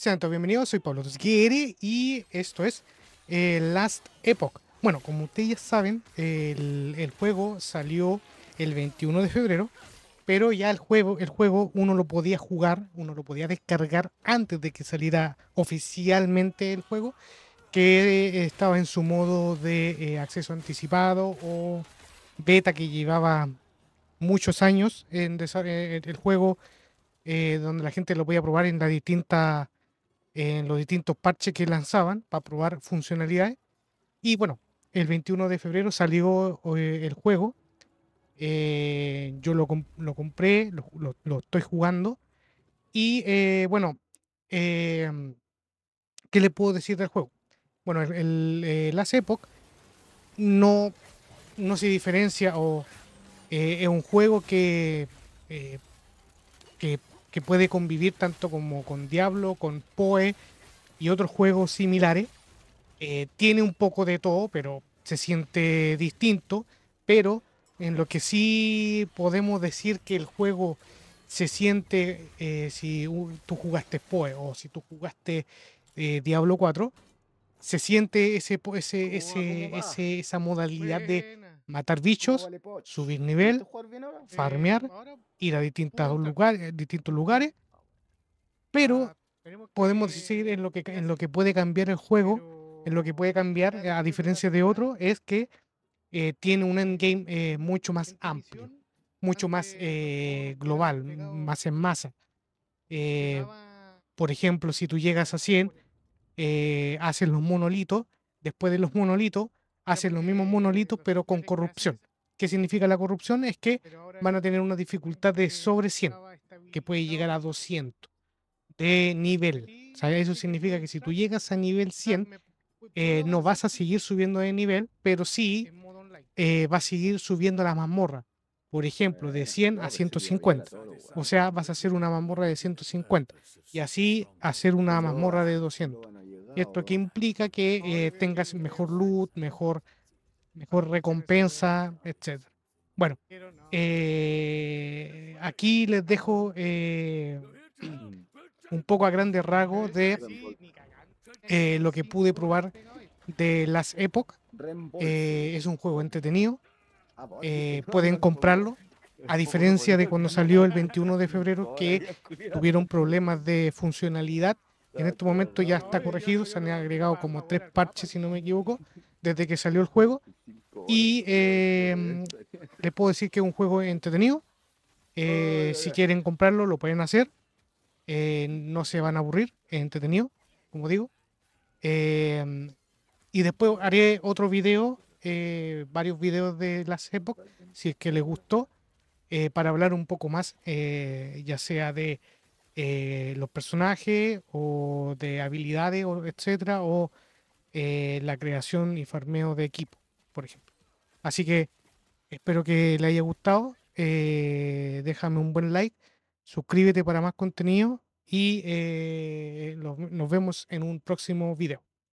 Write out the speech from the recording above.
Sean todos bienvenidos, soy Pablo Tosquiere y esto es eh, Last Epoch. Bueno, como ustedes ya saben, el, juego salió el 21 de febrero, pero ya el juego, el juego uno lo podía jugar, uno lo podía descargar antes de que saliera oficialmente el juego, que estaba en su modo de eh, acceso anticipado o beta que llevaba muchos años en eh, el juego, donde la gente lo podía probar en la distinta en los distintos parches que lanzaban para probar funcionalidades. Y bueno, el 21 de febrero salió eh, el juego. Eh, yo lo, compré, lo, estoy jugando. Y eh, bueno, ¿qué le puedo decir del juego? Bueno, el, el Last no, no se diferencia o es un juego que, que puede convivir tanto como con Diablo, con Poe y otros juegos similares. Eh, tiene un poco de todo, pero se siente distinto. Pero en lo que sí podemos decir que el juego se siente, eh, si tú jugaste Poe o si tú jugaste eh, Diablo 4, se siente ese, oh, ese esa modalidad de matar bichos, subir nivel, farmear, ir eh, a distintos lugares, eh, distintos lugares pero ah, podemos decir en lo, que, en lo que puede cambiar el juego, en lo que puede cambiar, a diferencia de otro, es que eh, tiene un endgame mucho más amplio, mucho más global, más en masa. por ejemplo, si tú llegas a 100, haces los monolitos, después de los monolitos, hacen los mismos monolitos, pero con corrupción. ¿Qué significa la corrupción? Es que van a tener una dificultad de sobre 100, que puede llegar a 200 de nivel. eso significa que si tú llegas a nivel 100, pues, eh, no vas a seguir subiendo de nivel, pero sí eh, vas a seguir subiendo la mazmorra. Por ejemplo, de 100 a 150. O sea, vas a hacer una mazmorra de 150 y así hacer una mazmorra de 200. Esto Que implica que eh, tengas mejor luz, mejor, mejor recompensa, etc. Bueno, eh, aquí les dejo eh, un poco a grandes rasgos de lo que pude probar de las Epoch. es un juego entretenido. pueden comprarlo a diferencia de cuando salió el 21 de febrero que tuvieron problemas de funcionalidad en este momento ya está corregido, se han agregado como tres parches, si no me equivoco, desde que salió el juego. Y em, les puedo decir que es un juego entretenido. Eh, si quieren comprarlo, lo pueden hacer. Eh, no se van a aburrir, es entretenido, como digo. Em, y después haré otro video, eh, varios videos de las épocas, si es que les gustó, para hablar un poco más, ya sea de eh, los personajes o de habilidades, o etcétera, o eh, la creación y farmeo de equipo, por ejemplo. Así que espero que le haya gustado. Eh, déjame un buen like, suscríbete para más contenido y nos vemos en un próximo video.